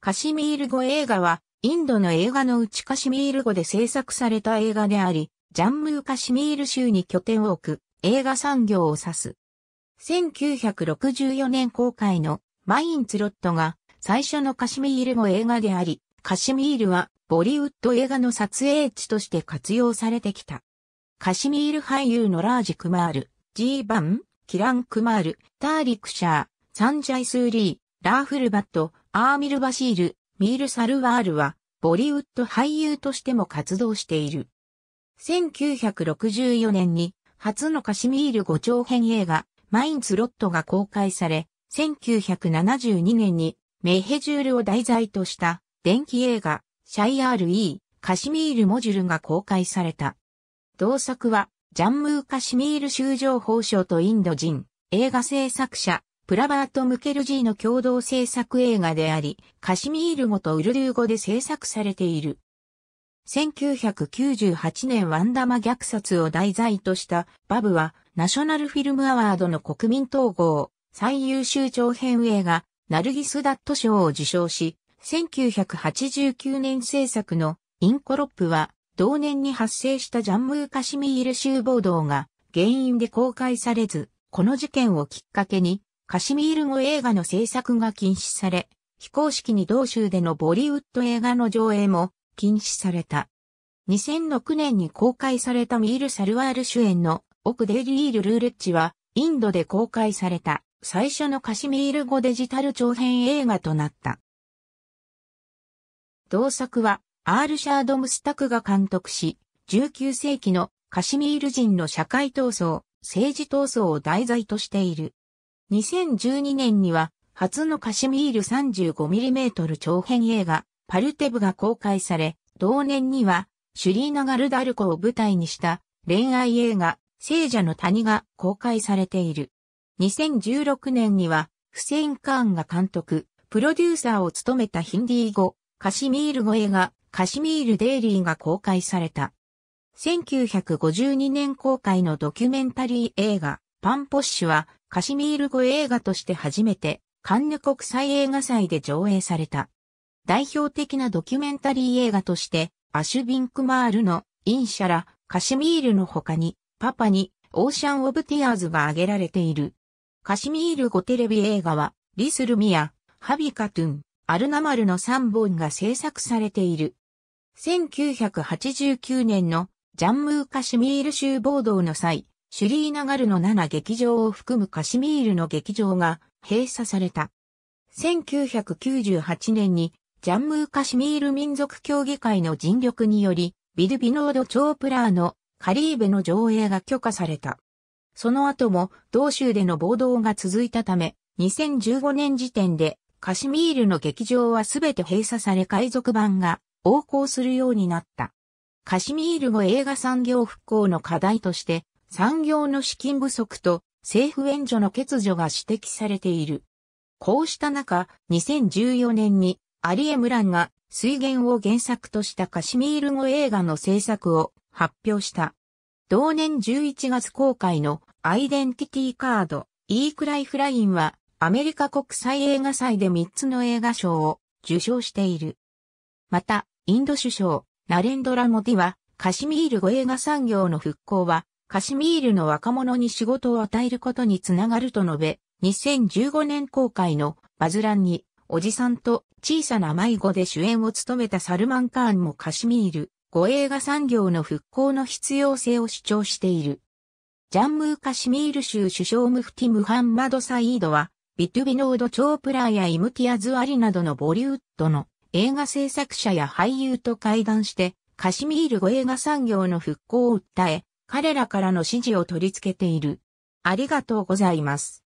カシミール語映画は、インドの映画のうちカシミール語で制作された映画であり、ジャンムーカシミール州に拠点を置く映画産業を指す。1964年公開のマインツロットが最初のカシミール語映画であり、カシミールはボリウッド映画の撮影地として活用されてきた。カシミール俳優のラージ・クマール、ジーバン、キラン・クマール、ターリク・シャー、サンジャイ・スーリー、ラーフルバット、アーミル・バシール、ミール・サルワールは、ボリウッド俳優としても活動している。1964年に、初のカシミール5長編映画、マインツ・ロットが公開され、1972年に、メヘジュールを題材とした、電気映画、シャイアール・イー、カシミール・モジュルが公開された。同作は、ジャンムー・カシミール修情報省とインド人、映画制作者、プラバーとムケルジーの共同制作映画であり、カシミール語とウルドゥー語で制作されている。1998年ワンダマ虐殺を題材としたバブはナショナルフィルムアワードの国民統合最優秀長編映画ナルギスダット賞を受賞し、1989年制作のインコロップは同年に発生したジャンムーカシミール州暴動が原因で公開されず、この事件をきっかけにカシミール語映画の制作が禁止され、非公式に同州でのボリウッド映画の上映も禁止された。2006年に公開されたミール・サルワール主演のオクデリール・ルーレッチはインドで公開された最初のカシミール語デジタル長編映画となった。同作はアール・シャード・ムスタクが監督し、19世紀のカシミール人の社会闘争、政治闘争を題材としている。2012年には、初のカシミール 35mm 長編映画、パルテブが公開され、同年には、シュリーナガルダルコを舞台にした恋愛映画、聖者の谷が公開されている。2016年には、フセイン・カーンが監督、プロデューサーを務めたヒンディー語、カシミール語映画、カシミール・デイリーが公開された。1952年公開のドキュメンタリー映画、パンポッシュは、カシミール語映画として初めて、カンヌ国際映画祭で上映された。代表的なドキュメンタリー映画として、アシュビンクマールのインシャラ、カシミールの他に、パパに、オーシャン・オブ・ティアーズが挙げられている。カシミール語テレビ映画は、リスルミア、ハビカトゥン、アルナマルの3本が制作されている。1989年のジャンムー・カシミール州暴動の際、シュリーナガルの7劇場を含むカシミールの劇場が閉鎖された。1998年にジャンムーカシミール民族協議会の尽力により、ビルビノード・チョープラーのカリーベの上映が許可された。その後も同州での暴動が続いたため、2015年時点でカシミールの劇場はすべて閉鎖され海賊版が横行するようになった。カシミール後映画産業復興の課題として産業の資金不足と政府援助の欠如が指摘されている。こうした中、2014年にアリエ・ムランが水源を原作としたカシミール語映画の制作を発表した。同年11月公開のアイデンティティカード、イークライフラインはアメリカ国際映画祭で3つの映画賞を受賞している。また、インド首相、ナレンドラモディはカシミール語映画産業の復興はカシミールの若者に仕事を与えることにつながると述べ、2015年公開のバズランに、おじさんと小さな迷子で主演を務めたサルマン・カーンもカシミール、護映画産業の復興の必要性を主張している。ジャンムー・カシミール州首相ムフティ・ムハンマド・サイードは、ビトゥビノード・チョープラーやイムティアズ・アリなどのボリュードの映画制作者や俳優と会談して、カシミール護映画産業の復興を訴え、彼らからの支持を取り付けている。ありがとうございます。